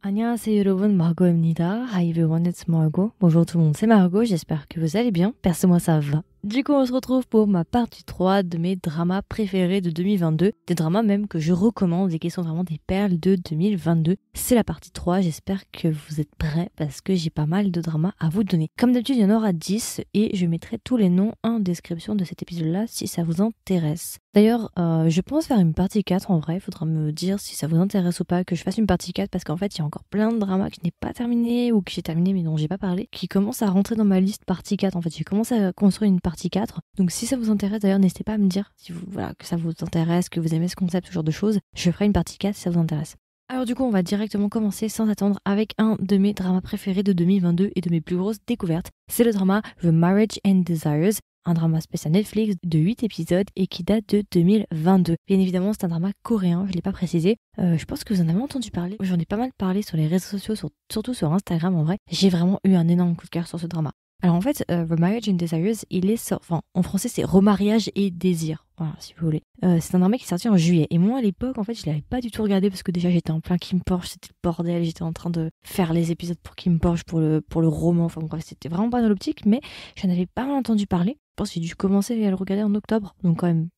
안녕하세요 여러분, Margot입니다. Hi everyone, it's Margot. Bonjour tout le monde, c'est Margot, j'espère que vous allez bien. Perso moi ça va. Du coup, on se retrouve pour ma partie 3 de mes dramas préférés de 2022. Des dramas même que je recommande et qui sont vraiment des perles de 2022. C'est la partie 3, j'espère que vous êtes prêts parce que j'ai pas mal de dramas à vous donner. Comme d'habitude, il y en aura 10 et je mettrai tous les noms en description de cet épisode-là si ça vous intéresse. D'ailleurs, euh, je pense faire une partie 4 en vrai, il faudra me dire si ça vous intéresse ou pas que je fasse une partie 4 parce qu'en fait, il y a encore plein de dramas que je n'ai pas terminé ou que j'ai terminé mais dont j'ai pas parlé qui commencent à rentrer dans ma liste partie 4 en fait. J'ai commencé à construire une partie 4. Donc si ça vous intéresse, d'ailleurs, n'hésitez pas à me dire si vous, voilà, que ça vous intéresse, que vous aimez ce concept, ce genre de choses. Je ferai une partie 4 si ça vous intéresse. Alors du coup, on va directement commencer sans attendre avec un de mes dramas préférés de 2022 et de mes plus grosses découvertes. C'est le drama The Marriage and Desires, un drama spécial Netflix de 8 épisodes et qui date de 2022. Bien évidemment, c'est un drama coréen, je ne l'ai pas précisé. Euh, je pense que vous en avez entendu parler. J'en ai pas mal parlé sur les réseaux sociaux, surtout sur Instagram en vrai. J'ai vraiment eu un énorme coup de cœur sur ce drama. Alors en fait, Remarriage euh, and Desires, il est enfin en français c'est Remariage et Désir, voilà si vous voulez. Euh, c'est un roman qui est sorti en juillet et moi à l'époque en fait je l'avais pas du tout regardé parce que déjà j'étais en plein Kim Porsche, c'était le bordel, j'étais en train de faire les épisodes pour Kim Porsche pour le pour le roman, enfin bref c'était vraiment pas dans l'optique mais je avais pas entendu parler. Je pense que j'ai dû commencer à le regarder en octobre donc quand même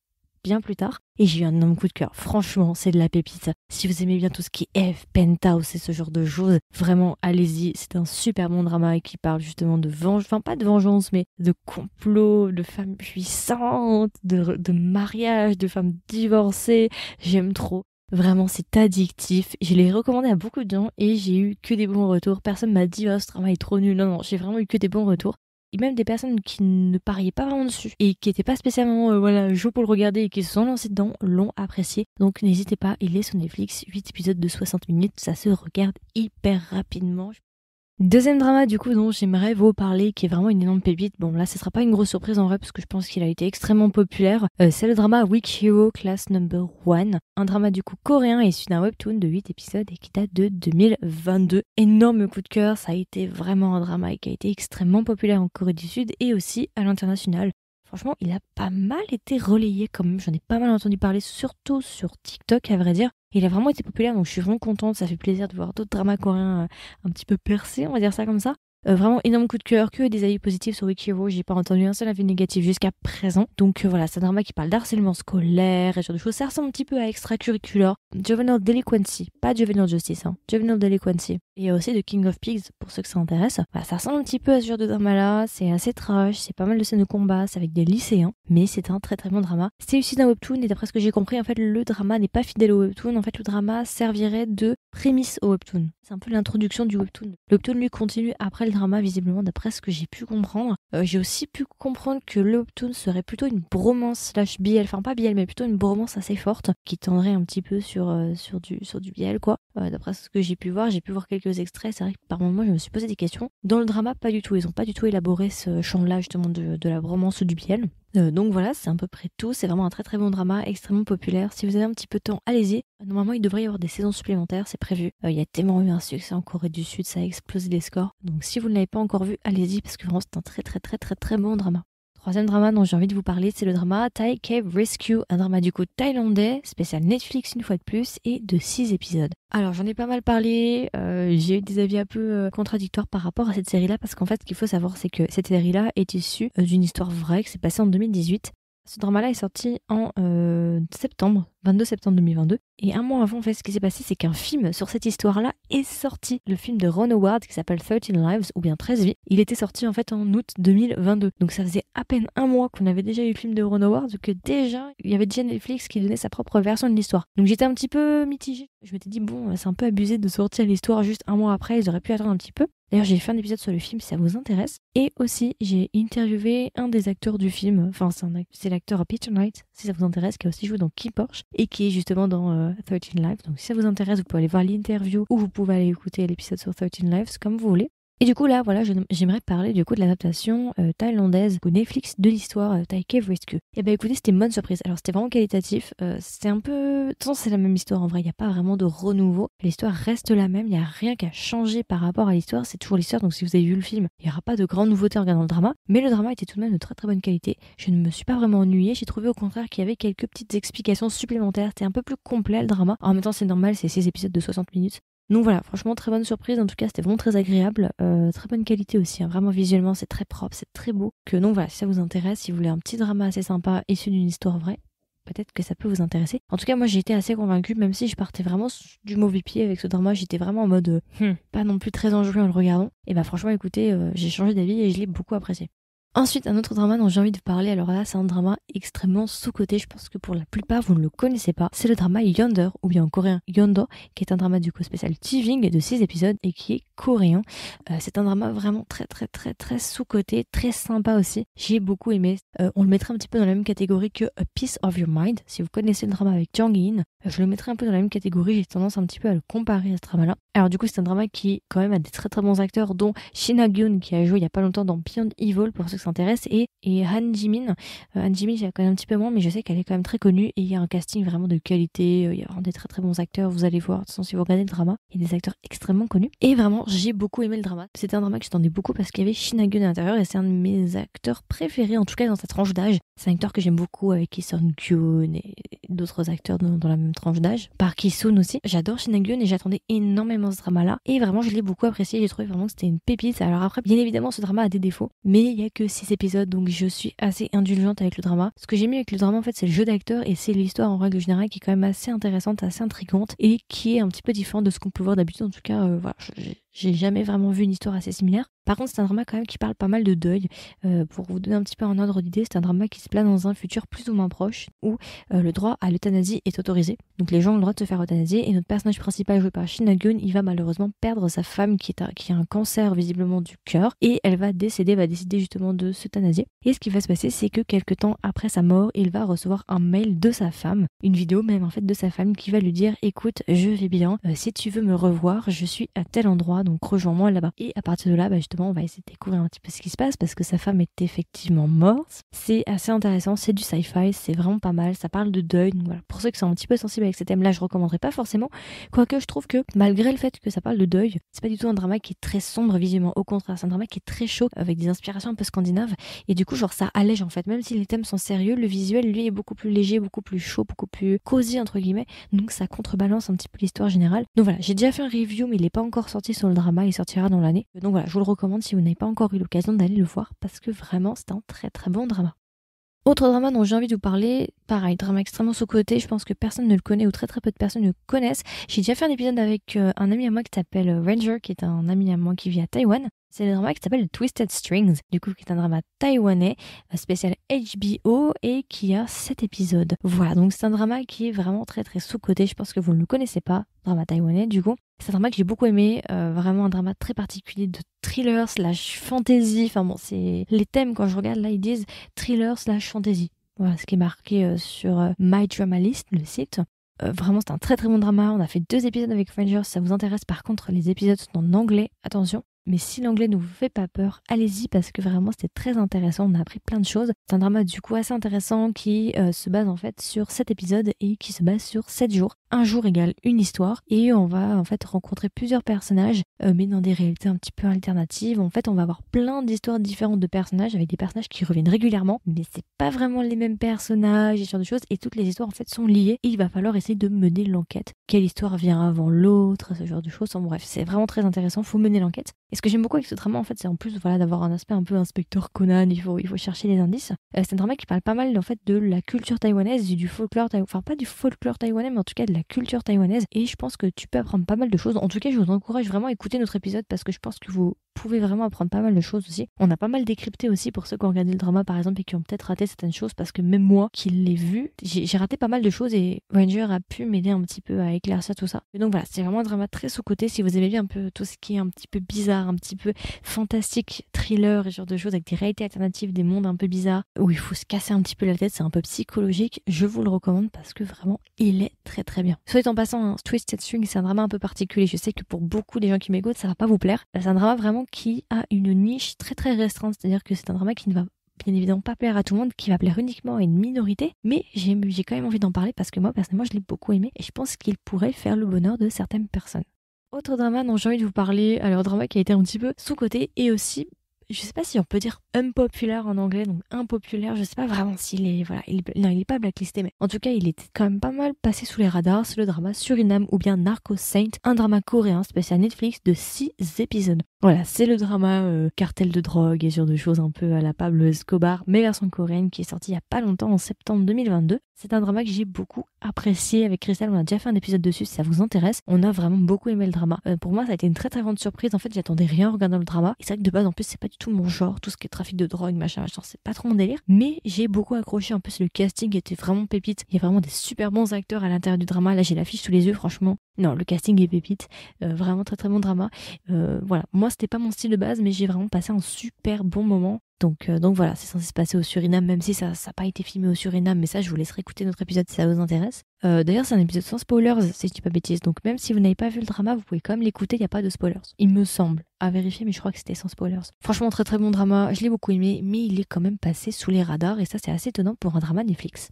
bien plus tard. Et j'ai eu un énorme coup de cœur. Franchement, c'est de la pépite. Si vous aimez bien tout ce qui est F, Penthouse et ce genre de choses, vraiment, allez-y. C'est un super bon drama qui parle justement de vengeance, enfin pas de vengeance, mais de complot, de femmes puissantes, de, de mariage, de femmes divorcées. J'aime trop. Vraiment, c'est addictif. Je l'ai recommandé à beaucoup de gens et j'ai eu que des bons retours. Personne m'a dit, oh, ce drama est trop nul. Non, non, j'ai vraiment eu que des bons retours et même des personnes qui ne pariaient pas vraiment dessus et qui n'étaient pas spécialement euh, voilà chaud pour le regarder et qui se sont lancés dedans l'ont apprécié. Donc n'hésitez pas, il est sur Netflix, 8 épisodes de 60 minutes, ça se regarde hyper rapidement. Deuxième drama du coup dont j'aimerais vous parler, qui est vraiment une énorme pépite. Bon là, ce sera pas une grosse surprise en vrai parce que je pense qu'il a été extrêmement populaire. Euh, c'est le drama Weak Hero Class Number 1, un drama du coup coréen issu d'un webtoon de 8 épisodes et qui date de 2022. Énorme coup de cœur, ça a été vraiment un drama et qui a été extrêmement populaire en Corée du Sud et aussi à l'international franchement, il a pas mal été relayé quand même. J'en ai pas mal entendu parler, surtout sur TikTok, à vrai dire. Il a vraiment été populaire, donc je suis vraiment contente. Ça fait plaisir de voir d'autres dramas coréens euh, un petit peu percés, on va dire ça comme ça. Euh, vraiment énorme coup de cœur, que des avis positifs sur Wikiro, j'ai pas entendu un seul avis négatif jusqu'à présent. Donc euh, voilà, c'est un drama qui parle d'harcèlement scolaire et ce genre de choses. Ça ressemble un petit peu à Extracurricular. Juvenile Delinquency, pas Juvenile Justice, hein. Juvenile Delinquency et aussi de King of Pigs pour ceux que ça intéresse. ça ressemble un petit peu à ce genre de drama-là, c'est assez trash, c'est pas mal de scènes de combat, c'est avec des lycéens, mais c'est un très très bon drama. C'est issu d'un webtoon et d'après ce que j'ai compris, en fait, le drama n'est pas fidèle au webtoon. En fait, le drama servirait de prémisse au webtoon. C'est un peu l'introduction du webtoon. Le webtoon lui continue après le drama, visiblement, d'après ce que j'ai pu comprendre. Euh, j'ai aussi pu comprendre que le webtoon serait plutôt une bromance slash BL, enfin pas BL, mais plutôt une bromance assez forte qui tendrait un petit peu sur, euh, sur, du, sur du BL, quoi. Euh, d'après ce que j'ai pu voir, j'ai pu voir quelques quelques extraits, c'est vrai par moments je me suis posé des questions. Dans le drama, pas du tout, ils ont pas du tout élaboré ce champ-là justement de, de la romance du biel. Euh, donc voilà, c'est à peu près tout. C'est vraiment un très très bon drama, extrêmement populaire. Si vous avez un petit peu de temps, allez-y. Euh, normalement, il devrait y avoir des saisons supplémentaires, c'est prévu. Euh, il y a tellement eu un succès en Corée du Sud, ça a explosé les scores. Donc si vous ne l'avez pas encore vu, allez-y parce que vraiment c'est un très très très très très bon drama. Troisième drama dont j'ai envie de vous parler, c'est le drama Thai Cave Rescue, un drama du coup thaïlandais, spécial Netflix une fois de plus, et de 6 épisodes. Alors j'en ai pas mal parlé, euh, j'ai eu des avis un peu euh, contradictoires par rapport à cette série-là, parce qu'en fait ce qu'il faut savoir c'est que cette série-là est issue euh, d'une histoire vraie qui s'est passée en 2018. Ce drama-là est sorti en septembre 22 septembre 2022. Et un mois avant, en fait, ce qui s'est passé, c'est qu'un film sur cette histoire-là est sorti. Le film de Ron Howard qui s'appelle 13 Lives ou bien 13 vies. Il était sorti en fait en août 2022. Donc ça faisait à peine un mois qu'on avait déjà eu le film de Ron Howard, que déjà, il y avait déjà Netflix qui donnait sa propre version de l'histoire. Donc j'étais un petit peu mitigée. Je m'étais dit, bon, c'est un peu abusé de sortir l'histoire juste un mois après, ils auraient pu attendre un petit peu. D'ailleurs, j'ai fait un épisode sur le film si ça vous intéresse. Et aussi, j'ai interviewé un des acteurs du film. Enfin, c'est l'acteur Peter Knight, si ça vous intéresse, qui a aussi joué dans Key Porsche et qui est justement dans 13 euh, Lives. Donc si ça vous intéresse, vous pouvez aller voir l'interview ou vous pouvez aller écouter l'épisode sur 13 Lives, comme vous voulez. Et du coup, là, voilà, j'aimerais parler du coup de l'adaptation euh, thaïlandaise ou Netflix de l'histoire Thai Cave Rescue. Et bah écoutez, c'était une bonne surprise. Alors c'était vraiment qualitatif. Euh, c'est un peu. tant c'est la même histoire en vrai. Il n'y a pas vraiment de renouveau. L'histoire reste la même. Il n'y a rien qui changer par rapport à l'histoire. C'est toujours l'histoire. Donc si vous avez vu le film, il n'y aura pas de grande nouveauté en regardant le drama. Mais le drama était tout de même de très très bonne qualité. Je ne me suis pas vraiment ennuyée. J'ai trouvé au contraire qu'il y avait quelques petites explications supplémentaires. C'était un peu plus complet le drama. en même temps, c'est normal. C'est 6 épisodes de 60 minutes. Donc voilà, franchement, très bonne surprise. En tout cas, c'était vraiment très agréable. Euh, très bonne qualité aussi. Hein. Vraiment, visuellement, c'est très propre, c'est très beau. Que donc voilà, si ça vous intéresse, si vous voulez un petit drama assez sympa issu d'une histoire vraie, peut-être que ça peut vous intéresser. En tout cas, moi, j'ai été assez convaincue, même si je partais vraiment du mauvais pied avec ce drama. J'étais vraiment en mode euh, hmm. pas non plus très enjoué en le regardant. Et bah, franchement, écoutez, euh, j'ai changé d'avis et je l'ai beaucoup apprécié. Ensuite, un autre drama dont j'ai envie de vous parler, alors là, c'est un drama extrêmement sous-coté, je pense que pour la plupart, vous ne le connaissez pas. C'est le drama Yonder, ou bien en coréen Yondo, qui est un drama du coup spécial Tiving de 6 épisodes et qui est coréen. Euh, c'est un drama vraiment très très très très sous-coté, très sympa aussi. J'ai beaucoup aimé. Euh, on le mettrait un petit peu dans la même catégorie que A Piece of Your Mind. Si vous connaissez le drama avec chang In, euh, je le mettrai un peu dans la même catégorie. J'ai tendance un petit peu à le comparer à ce drama-là. Alors du coup, c'est un drama qui quand même a des très très bons acteurs, dont Shina Gyun qui a joué il y a pas longtemps dans Beyond Evil pour ceux s'intéresse, et, et Han Jimin. Euh, Han Jimin, j'ai connais un petit peu moins, mais je sais qu'elle est quand même très connue, et il y a un casting vraiment de qualité, euh, il y a vraiment des très très bons acteurs, vous allez voir, de toute façon, si vous regardez le drama, il y a des acteurs extrêmement connus. Et vraiment, j'ai beaucoup aimé le drama. C'était un drama que j'attendais beaucoup parce qu'il y avait Shinagun à l'intérieur, et c'est un de mes acteurs préférés, en tout cas dans sa tranche d'âge. C'est un acteur que j'aime beaucoup avec qui Kyun et d'autres acteurs dans, la même tranche d'âge. Par Kisun aussi. J'adore Shin et j'attendais énormément ce drama-là. Et vraiment, je l'ai beaucoup apprécié. J'ai trouvé vraiment que c'était une pépite. Alors après, bien évidemment, ce drama a des défauts. Mais il n'y a que 6 épisodes, donc je suis assez indulgente avec le drama. Ce que j'ai mieux avec le drama, en fait, c'est le jeu d'acteur et c'est l'histoire en règle générale qui est quand même assez intéressante, assez intrigante et qui est un petit peu différente de ce qu'on peut voir d'habitude. En tout cas, euh, voilà, j'ai jamais vraiment vu une histoire assez similaire. Par contre, c'est un drama quand même qui parle pas mal de deuil. Euh, pour vous donner un petit peu un ordre d'idée, c'est un drama qui se place dans un futur plus ou moins proche où euh, le droit à l'euthanasie est autorisé. Donc les gens ont le droit de se faire euthanasier et notre personnage principal joué par Shinagun, il va malheureusement perdre sa femme qui, est qui a un cancer visiblement du cœur et elle va décéder, va décider justement de s'euthanasier. Et ce qui va se passer, c'est que quelques temps après sa mort, il va recevoir un mail de sa femme, une vidéo même en fait de sa femme qui va lui dire écoute, je vais bien, euh, si tu veux me revoir, je suis à tel endroit donc rejoins-moi là-bas. Et à partir de là, bah, justement, on va essayer de découvrir un petit peu ce qui se passe parce que sa femme est effectivement morte. C'est assez intéressant, c'est du sci-fi, c'est vraiment pas mal, ça parle de deuil. voilà, pour ceux qui sont un petit peu sensibles avec ces thème là je recommanderais pas forcément. Quoique je trouve que malgré le fait que ça parle de deuil, c'est pas du tout un drama qui est très sombre visuellement. Au contraire, c'est un drama qui est très chaud avec des inspirations un peu scandinaves. Et du coup, genre ça allège en fait. Même si les thèmes sont sérieux, le visuel lui est beaucoup plus léger, beaucoup plus chaud, beaucoup plus cosy entre guillemets. Donc ça contrebalance un petit peu l'histoire générale. Donc voilà, j'ai déjà fait un review, mais il n'est pas encore sorti sur drama, il sortira dans l'année. Donc voilà, je vous le recommande si vous n'avez pas encore eu l'occasion d'aller le voir parce que vraiment c'est un très très bon drama. Autre drama dont j'ai envie de vous parler, pareil, drama extrêmement sous-côté, je pense que personne ne le connaît ou très très peu de personnes le connaissent. J'ai déjà fait un épisode avec euh, un ami à moi qui s'appelle euh, Ranger, qui est un ami à moi qui vit à Taïwan, c'est le drama qui s'appelle Twisted Strings, du coup qui est un drama taïwanais euh, spécial HBO et qui a 7 épisodes. Voilà, donc c'est un drama qui est vraiment très très sous côté je pense que vous ne le connaissez pas, drama taïwanais du coup. C'est un drama que j'ai beaucoup aimé, euh, vraiment un drama très particulier de thriller slash fantasy, enfin bon c'est les thèmes quand je regarde là ils disent thriller slash fantasy. Voilà ce qui est marqué euh, sur MyDramaList, My le site vraiment, c'est un très très bon drama. On a fait deux épisodes avec Avengers. ça vous intéresse, par contre, les épisodes sont en anglais. Attention. Mais si l'anglais ne vous fait pas peur, allez-y parce que vraiment c'était très intéressant, on a appris plein de choses. C'est un drama du coup assez intéressant qui euh, se base en fait sur cet épisodes et qui se base sur 7 jours un jour égale une histoire et on va en fait rencontrer plusieurs personnages euh, mais dans des réalités un petit peu alternatives. En fait, on va avoir plein d'histoires différentes de personnages avec des personnages qui reviennent régulièrement mais c'est pas vraiment les mêmes personnages et genre de choses et toutes les histoires en fait sont liées et il va falloir essayer de mener l'enquête. Quelle histoire vient avant l'autre, ce genre de choses. En bref, c'est vraiment très intéressant, faut mener l'enquête. Et ce que j'aime beaucoup avec ce drama en fait, c'est en plus voilà d'avoir un aspect un peu inspecteur Conan, il faut il faut chercher les indices. Euh, c'est un drama qui parle pas mal en fait de la culture taïwanaise et du folklore taïwanais, enfin pas du folklore taïwanais mais en tout cas de la culture taïwanaise et je pense que tu peux apprendre pas mal de choses. En tout cas, je vous encourage vraiment à écouter notre épisode parce que je pense que vous pouvez vraiment apprendre pas mal de choses aussi. On a pas mal décrypté aussi pour ceux qui ont regardé le drama par exemple et qui ont peut-être raté certaines choses parce que même moi qui l'ai vu, j'ai raté pas mal de choses et Ranger a pu m'aider un petit peu à éclaircir tout ça. donc voilà, c'est vraiment un drama très sous-côté. Si vous avez vu un peu tout ce qui est un petit peu bizarre, un petit peu fantastique, thriller et ce genre de choses avec des réalités alternatives, des mondes un peu bizarres où il faut se casser un petit peu la tête, c'est un peu psychologique, je vous le recommande parce que vraiment il est très très bien. Soit en passant, hein, Twisted Swing c'est un drama un peu particulier. Je sais que pour beaucoup des gens qui m'écoutent, ça va pas vous plaire. C'est un drama vraiment qui a une niche très très restreinte, c'est-à-dire que c'est un drama qui ne va bien évidemment pas plaire à tout le monde, qui va plaire uniquement à une minorité, mais j'ai quand même envie d'en parler parce que moi personnellement je l'ai beaucoup aimé et je pense qu'il pourrait faire le bonheur de certaines personnes. Autre drama dont j'ai envie de vous parler, alors drama qui a été un petit peu sous-côté et aussi je sais pas si on peut dire unpopular en anglais, donc impopulaire, je sais pas vraiment s'il est, voilà, il, non, il est pas blacklisté, mais en tout cas, il est quand même pas mal passé sous les radars. C'est le drama Suriname ou bien Narco Saint, un drama coréen spécial Netflix de 6 épisodes. Voilà, c'est le drama euh, cartel de drogue et ce genre de choses un peu à la Pablo Escobar, mais version coréenne qui est sorti il y a pas longtemps en septembre 2022. C'est un drama que j'ai beaucoup apprécié avec Christelle. On a déjà fait un épisode dessus si ça vous intéresse. On a vraiment beaucoup aimé le drama. Euh, pour moi, ça a été une très très grande surprise. En fait, j'attendais rien en regardant le drama. Et c'est vrai que de base, en plus, c'est pas du tout mon genre, tout ce qui est trafic de drogue, machin, machin, c'est pas trop mon délire. Mais j'ai beaucoup accroché. En plus, le casting était vraiment pépite. Il y a vraiment des super bons acteurs à l'intérieur du drama. Là, j'ai l'affiche sous les yeux, franchement. Non, le casting est pépite. Euh, vraiment très très bon drama. Euh, voilà, moi, c'était pas mon style de base, mais j'ai vraiment passé un super bon moment. Euh, donc, voilà, c'est censé se passer au Suriname, même si ça n'a pas été filmé au Suriname, mais ça, je vous laisserai écouter notre épisode si ça vous intéresse. Euh, d'ailleurs, c'est un épisode sans spoilers, si je dis pas bêtise. Donc même si vous n'avez pas vu le drama, vous pouvez quand même l'écouter, il n'y a pas de spoilers. Il me semble, à vérifier, mais je crois que c'était sans spoilers. Franchement, très très bon drama, je l'ai beaucoup aimé, mais il est quand même passé sous les radars, et ça, c'est assez étonnant pour un drama Netflix.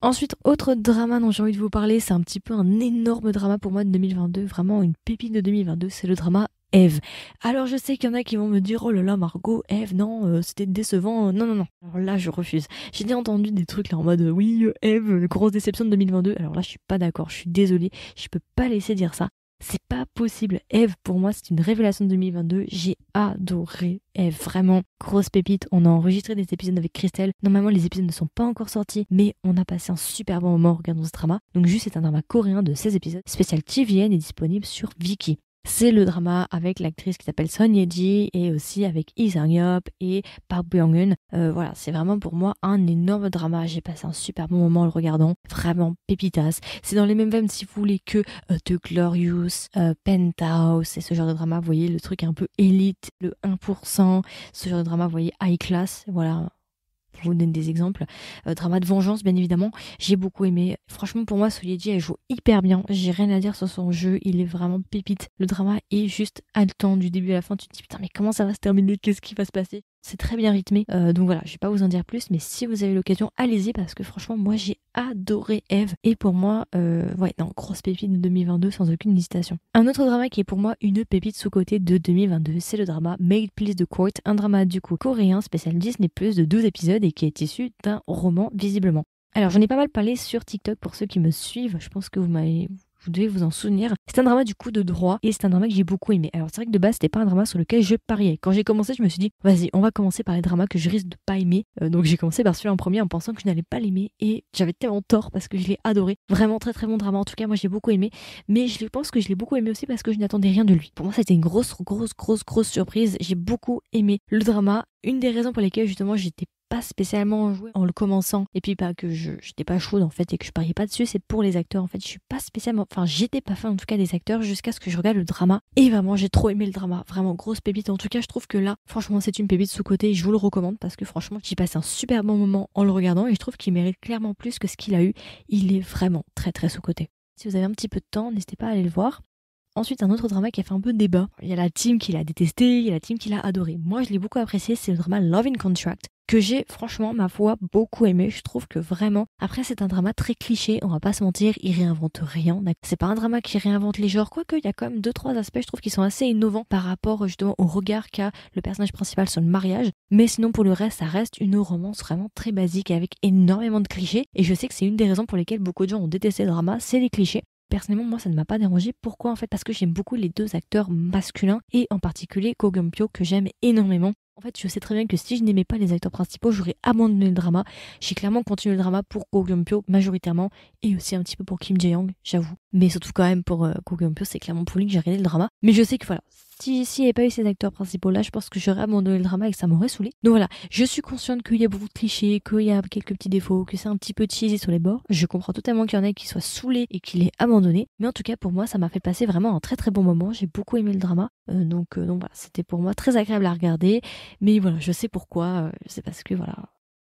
Ensuite, autre drama dont j'ai envie de vous parler, c'est un petit peu un énorme drama pour moi de 2022, vraiment une pépite de 2022, c'est le drama Eve. Alors je sais qu'il y en a qui vont me dire oh là là Margot, Eve, non, euh, c'était décevant. Euh, non non non. Alors là je refuse. J'ai déjà entendu des trucs là en mode oui euh, Eve, grosse déception de 2022. Alors là je suis pas d'accord, je suis désolée, je peux pas laisser dire ça. C'est pas possible. Eve, pour moi, c'est une révélation de 2022. J'ai adoré Eve. Vraiment, grosse pépite. On a enregistré des épisodes avec Christelle. Normalement, les épisodes ne sont pas encore sortis, mais on a passé un super bon moment en regardant ce drama. Donc, juste, c'est un drama coréen de 16 épisodes. Spécial TVN est disponible sur Viki. C'est le drama avec l'actrice qui s'appelle Son Yeji et aussi avec Lee sang et Park byung hun euh, voilà, c'est vraiment pour moi un énorme drama. J'ai passé un super bon moment en le regardant. Vraiment pépitas. C'est dans les mêmes veines, si vous voulez, que euh, The Glorious, euh, Penthouse et ce genre de drama. Vous voyez, le truc un peu élite, le 1%, ce genre de drama, vous voyez, high class. Voilà, vous donne des exemples. Euh, drama de vengeance, bien évidemment. J'ai beaucoup aimé. Franchement, pour moi, Soyeji, elle joue hyper bien. J'ai rien à dire sur son jeu. Il est vraiment pépite. Le drama est juste haletant du début à la fin. Tu te dis, putain, mais comment ça va se terminer Qu'est-ce qui va se passer c'est très bien rythmé. Euh, donc voilà, je vais pas vous en dire plus, mais si vous avez l'occasion, allez-y parce que franchement, moi j'ai adoré Eve. Et pour moi, euh, ouais, non, grosse pépite de 2022 sans aucune hésitation. Un autre drama qui est pour moi une pépite sous-côté de 2022, c'est le drama Made Please the Court, un drama du coup coréen spécial Disney Plus de 12 épisodes et qui est issu d'un roman visiblement. Alors j'en ai pas mal parlé sur TikTok pour ceux qui me suivent. Je pense que vous m'avez vous devez vous en souvenir. C'est un drama du coup de droit et c'est un drama que j'ai beaucoup aimé. Alors c'est vrai que de base c'était pas un drama sur lequel je pariais. Quand j'ai commencé je me suis dit vas-y on va commencer par les dramas que je risque de pas aimer. Euh, donc j'ai commencé par celui en premier en pensant que je n'allais pas l'aimer et j'avais tellement tort parce que je l'ai adoré. Vraiment très très bon drama en tout cas moi j'ai beaucoup aimé. Mais je pense que je l'ai beaucoup aimé aussi parce que je n'attendais rien de lui. Pour moi c'était une grosse grosse grosse grosse surprise. J'ai beaucoup aimé le drama. Une des raisons pour lesquelles justement j'étais spécialement joué en le commençant et puis pas bah, que je j'étais pas chaude en fait et que je pariais pas dessus, c'est pour les acteurs en fait. Je suis pas spécialement, enfin j'étais pas fan en tout cas des acteurs jusqu'à ce que je regarde le drama et vraiment j'ai trop aimé le drama, vraiment grosse pépite. En tout cas, je trouve que là, franchement, c'est une pépite sous côté. Je vous le recommande parce que franchement, j'ai passé un super bon moment en le regardant et je trouve qu'il mérite clairement plus que ce qu'il a eu. Il est vraiment très très sous côté. Si vous avez un petit peu de temps, n'hésitez pas à aller le voir. Ensuite, un autre drama qui a fait un peu débat. Il y a la team qui l'a détesté, il y a la team qui l'a adoré. Moi, je l'ai beaucoup apprécié, c'est le drama Love in Contract, que j'ai franchement, ma foi, beaucoup aimé. Je trouve que vraiment, après, c'est un drama très cliché, on va pas se mentir, il réinvente rien. C'est pas un drama qui réinvente les genres, quoique il y a quand même deux, trois aspects, je trouve, qui sont assez innovants par rapport justement au regard qu'a le personnage principal sur le mariage. Mais sinon, pour le reste, ça reste une romance vraiment très basique avec énormément de clichés. Et je sais que c'est une des raisons pour lesquelles beaucoup de gens ont détesté le drama, c'est les clichés personnellement, moi, ça ne m'a pas dérangé. Pourquoi en fait Parce que j'aime beaucoup les deux acteurs masculins et en particulier Ko Pyo que j'aime énormément. En fait, je sais très bien que si je n'aimais pas les acteurs principaux, j'aurais abandonné le drama. J'ai clairement continué le drama pour Ko Pyo majoritairement et aussi un petit peu pour Kim Jae-young, j'avoue. Mais surtout quand même pour Go euh, c'est clairement pour lui que j'ai regardé le drama. Mais je sais que voilà, si s'il n'y avait pas eu ces acteurs principaux là, je pense que j'aurais abandonné le drama et que ça m'aurait saoulé. Donc voilà, je suis consciente qu'il y a beaucoup de clichés, qu'il y a quelques petits défauts, que c'est un petit peu cheesy sur les bords. Je comprends totalement qu'il y en ait qui soient saoulés et qu'il ait abandonné. Mais en tout cas, pour moi, ça m'a fait passer vraiment un très très bon moment. J'ai beaucoup aimé le drama. Euh, donc, non euh, voilà, c'était pour moi très agréable à regarder. Mais voilà, je sais pourquoi. Euh, c'est parce que voilà,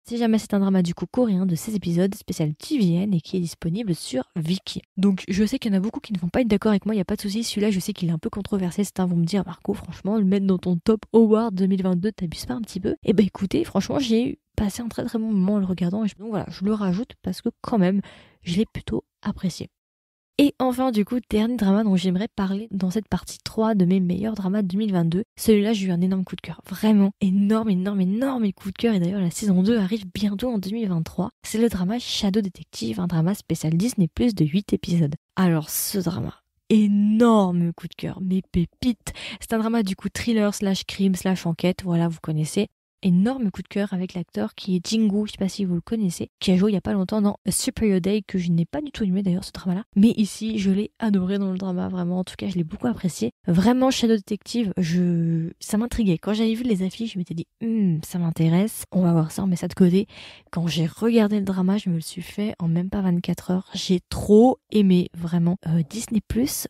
si jamais c'est un drama du coup coréen de ces épisodes spécial TVN et qui est disponible sur Viki. Donc je sais qu'il y en a beaucoup qui ne vont pas être d'accord avec moi, il n'y a pas de souci. Celui-là, je sais qu'il est un peu controversé. Certains vont me dire, Marco, franchement, le mettre dans ton top award 2022, t'abuses pas un petit peu Et eh ben écoutez, franchement, j'ai passé un très très bon moment en le regardant. Et donc voilà, je le rajoute parce que quand même, je l'ai plutôt apprécié. Et enfin, du coup, dernier drama dont j'aimerais parler dans cette partie 3 de mes meilleurs dramas 2022. Celui-là, j'ai eu un énorme coup de cœur. Vraiment, énorme, énorme, énorme coup de cœur. Et d'ailleurs, la saison 2 arrive bientôt en 2023. C'est le drama Shadow Detective, un drama spécial Disney Plus de 8 épisodes. Alors, ce drama, énorme coup de cœur, mes pépites. C'est un drama du coup thriller slash crime slash enquête, voilà, vous connaissez énorme coup de cœur avec l'acteur qui est Jingu, je sais pas si vous le connaissez, qui a joué il y a pas longtemps dans A Superior Day, que je n'ai pas du tout aimé d'ailleurs ce drama-là. Mais ici, je l'ai adoré dans le drama, vraiment. En tout cas, je l'ai beaucoup apprécié. Vraiment, Shadow Detective, je... ça m'intriguait. Quand j'avais vu les affiches, je m'étais dit, hmm, ça m'intéresse, on va voir ça, on met ça de côté. Quand j'ai regardé le drama, je me le suis fait en même pas 24 heures. J'ai trop aimé, vraiment. Euh, Disney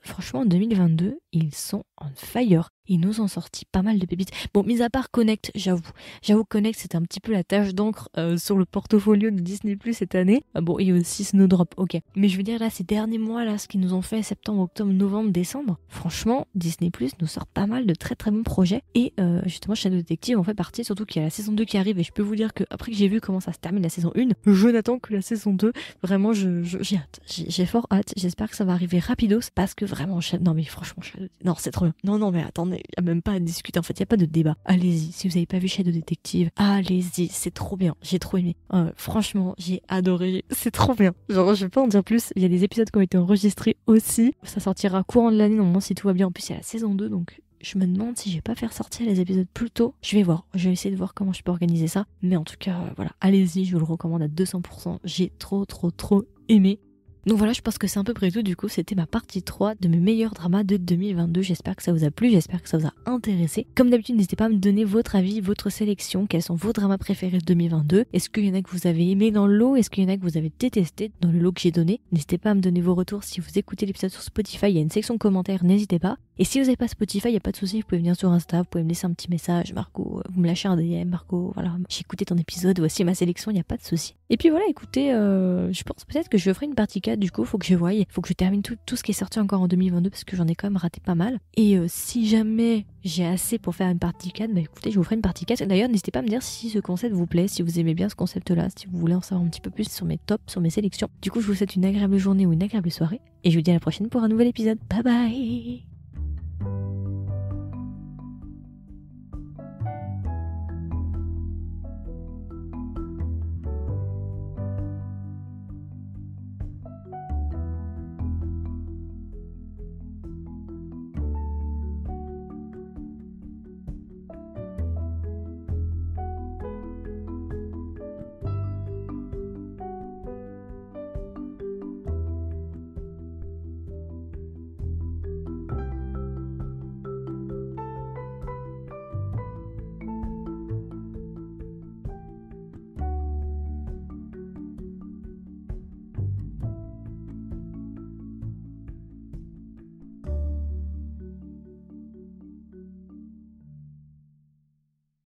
franchement, en 2022, ils sont en fire ils nous ont sorti pas mal de pépites. Bon, mis à part Connect, j'avoue. J'avoue, Connect, c'était un petit peu la tâche d'encre euh, sur le portfolio de Disney Plus cette année. Ah bon, il y a aussi Snowdrop, ok. Mais je veux dire, là, ces derniers mois, là, ce qu'ils nous ont fait septembre, octobre, novembre, décembre, franchement, Disney Plus nous sort pas mal de très très bons projets. Et euh, justement, Shadow Detective en fait partie, surtout qu'il y a la saison 2 qui arrive. Et je peux vous dire que après que j'ai vu comment ça se termine la saison 1, je n'attends que la saison 2. Vraiment, j'ai hâte. J'ai fort hâte. J'espère que ça va arriver rapidos parce que vraiment, non mais franchement, non, c'est trop Non, non, mais attendez n'y a même pas à discuter. En fait, il n'y a pas de débat. Allez-y. Si vous n'avez pas vu Shadow Détective, allez-y. C'est trop bien. J'ai trop aimé. Euh, franchement, j'ai adoré. C'est trop bien. Genre, je vais pas en dire plus. Il y a des épisodes qui ont été enregistrés aussi. Ça sortira courant de l'année, normalement, si tout va bien. En plus, il y a la saison 2, donc je me demande si je vais pas faire sortir les épisodes plus tôt. Je vais voir, je vais essayer de voir comment je peux organiser ça. Mais en tout cas, euh, voilà, allez-y, je vous le recommande à 200%. J'ai trop, trop, trop aimé. Donc voilà, je pense que c'est à peu près tout. Du coup, c'était ma partie 3 de mes meilleurs dramas de 2022. J'espère que ça vous a plu, j'espère que ça vous a intéressé. Comme d'habitude, n'hésitez pas à me donner votre avis, votre sélection, quels sont vos dramas préférés de 2022. Est-ce qu'il y en a que vous avez aimé dans le lot Est-ce qu'il y en a que vous avez détesté dans le lot que j'ai donné N'hésitez pas à me donner vos retours. Si vous écoutez l'épisode sur Spotify, il y a une section commentaires, n'hésitez pas. Et si vous n'avez pas Spotify, il n'y a pas de souci, vous pouvez venir sur Insta, vous pouvez me laisser un petit message, Marco, euh, vous me lâchez un DM, Marco, voilà, j'ai écouté ton épisode, voici ma sélection, il n'y a pas de souci. Et puis voilà, écoutez, euh, je pense peut-être que je ferai une partie 4 du coup, faut que je voie, faut que je termine tout, ce qui est sorti encore en 2022 parce que j'en ai quand même raté pas mal. Et euh, si jamais j'ai assez pour faire une partie 4, bah écoutez, je vous ferai une partie 4. D'ailleurs, n'hésitez pas à me dire si ce concept vous plaît, si vous aimez bien ce concept-là, si vous voulez en savoir un petit peu plus sur mes tops, sur mes sélections. Du coup, je vous souhaite une agréable journée ou une agréable soirée et je vous dis à la prochaine pour un nouvel épisode. Bye bye